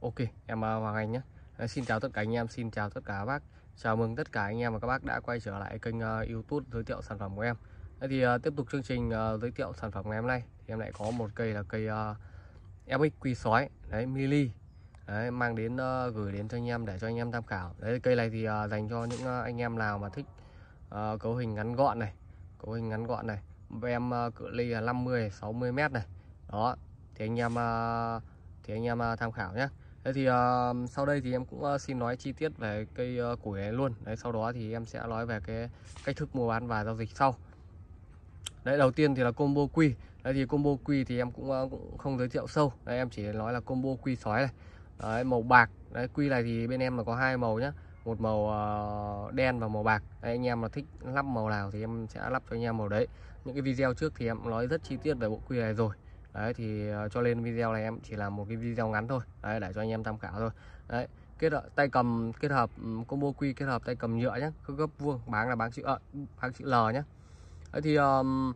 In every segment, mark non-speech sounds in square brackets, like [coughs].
ok em à, hoàng anh nhé xin chào tất cả anh em xin chào tất cả các bác chào mừng tất cả anh em và các bác đã quay trở lại kênh à, youtube giới thiệu sản phẩm của em thì à, tiếp tục chương trình giới thiệu sản phẩm ngày hôm nay thì em lại có một cây là cây mx quy sói đấy mili đấy, mang đến uh, gửi đến cho anh em để cho anh em tham khảo đấy cây này thì uh, dành cho những uh, anh em nào mà thích uh, cấu hình ngắn gọn này cấu hình ngắn gọn này em uh, cự ly là 50 60 m này đó thì anh em uh, thì anh em uh, tham khảo nhé Thế thì uh, sau đây thì em cũng uh, xin nói chi tiết về cây uh, củi này luôn. Đấy sau đó thì em sẽ nói về cái cách thức mua bán và giao dịch sau. Đấy đầu tiên thì là combo quy. Đấy thì combo quy thì em cũng, uh, cũng không giới thiệu sâu. Đấy em chỉ nói là combo quy sói này. Đấy màu bạc. Đấy quy này thì bên em là có hai màu nhá. Một màu uh, đen và màu bạc. Đấy, anh em mà thích lắp màu nào thì em sẽ lắp cho anh em màu đấy. Những cái video trước thì em nói rất chi tiết về bộ quy này rồi đấy thì ờ, cho lên video này em chỉ làm một cái video ngắn thôi đấy, để cho anh em tham khảo thôi đấy kết hợp tay cầm kết hợp ừ, combo quy kết hợp tay cầm nhựa nhé cứ gấp vuông bán là bán chữ ợ ờ, bán chữ L nhé đấy thì um,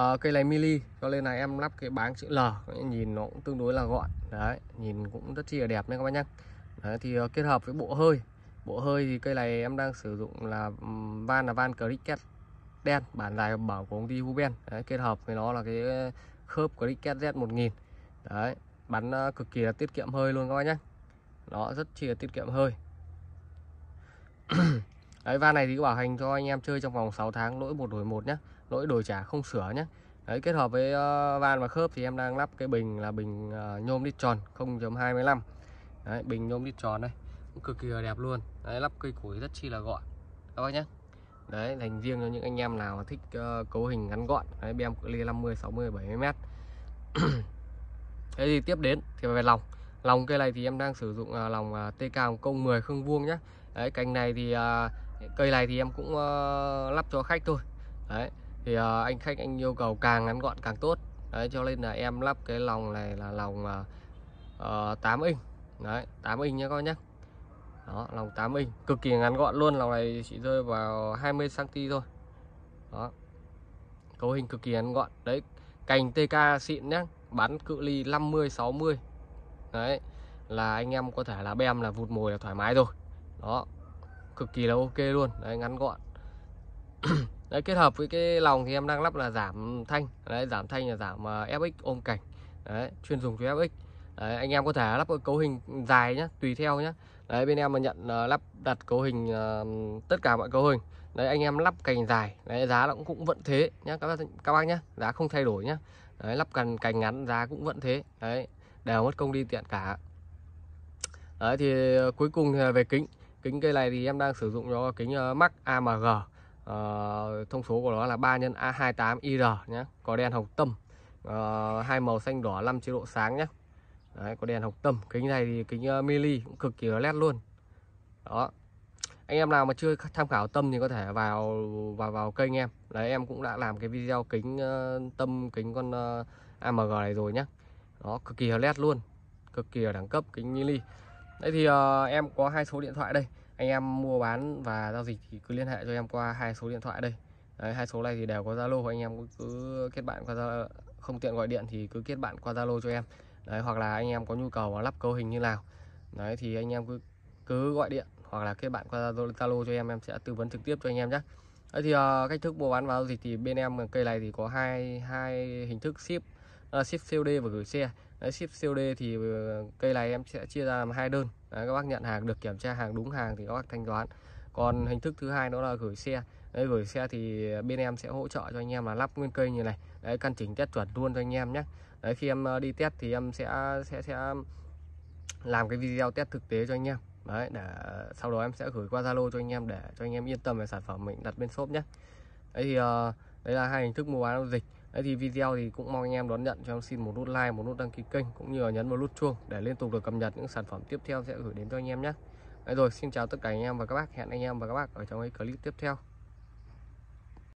uh, cây này mini cho nên là em lắp cái bán chữ L nhìn nó cũng tương đối là gọn đấy nhìn cũng rất chi là đẹp nha các bác nhé đấy, thì uh, kết hợp với bộ hơi bộ hơi thì cây này em đang sử dụng là van là van cricket đen bản dài bảo của công ty Huben đấy, kết hợp với nó là cái ờ, khớp Cricket Z1000 đấy bắn ờ, cực kỳ là tiết kiệm hơi luôn các bác nhé nó rất chi là tiết kiệm hơi [clears throat] đấy van này thì bảo hành cho anh em chơi trong vòng 6 tháng lỗi một đổi một nhé lỗi đổi trả không sửa nhé đấy kết hợp với ờ, van và khớp thì em đang lắp cái bình là bình nhôm đi tròn 0.25 đấy bình nhôm đi tròn đây cực kỳ là đẹp luôn đấy lắp cây củi rất chi là gọn các bác nhé đấy dành riêng cho những anh em nào mà thích uh, cấu hình ngắn gọn đấy, bem cự ly 50 60 70 mét [clears throat] thế thì tiếp đến thì về lòng lòng cây này thì em đang sử dụng uh, lòng uh, ờ, TK công 10 khương vuông nhé. đấy cành này thì uh, cây này thì em cũng uh, lắp cho khách thôi đấy thì uh, anh khách anh yêu cầu càng ngắn gọn càng tốt đấy cho nên là em lắp cái lòng này là lòng uh, uh, 8 inch đấy 8 inch nhé con nhé đó lòng 8 inch cực kỳ ngắn gọn luôn lòng này chỉ rơi vào 20 cm thôi đó cấu hình cực kỳ ngắn gọn đấy cành TK xịn nhé, bắn cự ly 50 60 đấy là anh em có thể là bem là vụt mồi là thoải mái rồi đó cực kỳ là ok luôn đấy ngắn gọn [coughs] đấy kết hợp với cái lòng thì em đang lắp là giảm thanh đấy giảm thanh là giảm uh, ờ, fx ôm cảnh đấy chuyên dùng cho fx Đấy, anh em có thể lắp cấu hình dài nhé tùy theo nhé đấy bên em mà nhận uh, lắp đặt cấu hình uh, tất cả mọi cấu hình đấy anh em lắp cành dài đấy giá nó cũng, cũng vẫn thế nhé các bác các bác nhé giá không thay đổi nhé đấy lắp cành cành ngắn giá cũng vẫn thế đấy đều mất công đi tiện cả đấy thì uh, cuối cùng thì về kính kính cây này thì em đang sử dụng cho kính uh, ờ, Max AMG uh, thông số của nó là 3 nhân A28 IR nhé có đèn hồng tâm uh, hai màu xanh đỏ 5 chế độ sáng nhé Đấy, có đèn hồng tâm kính này thì kính uh, ờ, mili cũng cực kỳ là led luôn đó anh em nào mà chưa tham khảo tâm thì có thể vào vào vào kênh em đấy em cũng đã làm cái video kính uh, ờ, tâm kính con uh, ờ, AMG này rồi nhá nó cực kỳ là led luôn cực kỳ là đẳng cấp kính mini đấy thì uh, em có hai số điện thoại đây anh em mua bán và giao dịch thì cứ liên hệ cho em qua hai số điện thoại đây đấy, hai số này thì đều có zalo anh em cứ kết bạn qua zalo không tiện gọi điện thì cứ kết bạn qua zalo cho em đấy hoặc là anh em có nhu cầu lắp cấu hình như nào đấy thì anh em cứ cứ gọi điện hoặc là kết bạn qua Zalo cho em em sẽ tư vấn trực tiếp cho anh em nhé đấy thì uh, cách thức mua bán vào dịch thì bên em cây này thì có hai hai hình thức ship uh, ship COD và gửi xe đấy, ship COD thì ờ, cây này em sẽ chia ra làm hai đơn đấy, các bác nhận hàng được kiểm tra hàng đúng hàng thì các bác thanh toán còn hình thức thứ hai đó là gửi xe đấy, gửi xe thì bên em sẽ hỗ trợ cho anh em là lắp nguyên cây như này đấy căn chỉnh test chuẩn luôn cho anh em nhé đấy, khi em ờ, đi test thì em sẽ sẽ sẽ làm cái video test thực tế cho anh em đấy để sau đó em sẽ gửi qua zalo cho anh em để cho anh em yên tâm về sản phẩm mình đặt bên shop nhé đấy thì ờ, đấy là hai hình thức mua bán giao dịch đấy thì video thì cũng mong anh em đón nhận cho em xin một nút like một nút đăng ký kênh cũng như là nhấn vào nút chuông để liên tục được cập nhật những sản phẩm tiếp theo sẽ gửi đến cho anh em nhé đấy rồi xin chào tất cả anh em và các bác hẹn anh em và các bác ở trong cái clip tiếp theo